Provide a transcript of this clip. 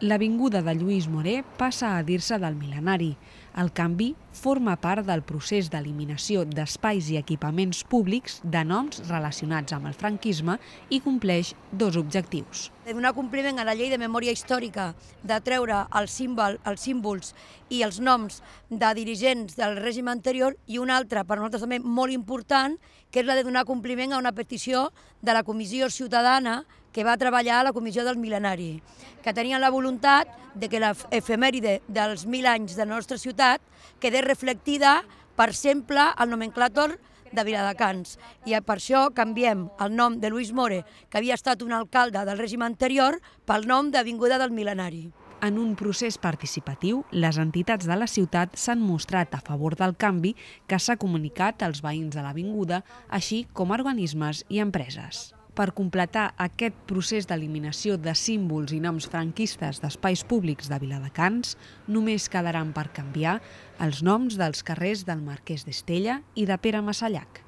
l'avinguda de Lluís Moré passa a dir-se del mil·lenari. El canvi forma part del procés d'eliminació d'espais i equipaments públics de noms relacionats amb el franquisme i compleix dos objectius. De donar compliment a la llei de memòria històrica, de treure el símbol, els símbols i els noms de dirigents del règim anterior i una altra, per nosaltres també molt important, que és la de donar compliment a una petició de la Comissió Ciutadana que va treballar a la Comissió del Milenari, que tenien la voluntat de que l'efemèride dels mil anys de la nostra ciutat quedés reflectida per sempre al nomenclàtor de Viladecans. I eh, per això canviem el nom de Lluís More, que havia estat un alcalde del règim anterior, pel nom d'Avinguda del Milenari. En un procés participatiu, les entitats de la ciutat s'han mostrat a favor del canvi que s'ha comunicat als veïns de l'avinguda, així com a organismes i empreses per completar aquest procés d'eliminació de símbols i noms franquistes d'espais públics de Viladecans, només quedaran per canviar els noms dels carrers del Marquès d'Estella i de Pere Massallac.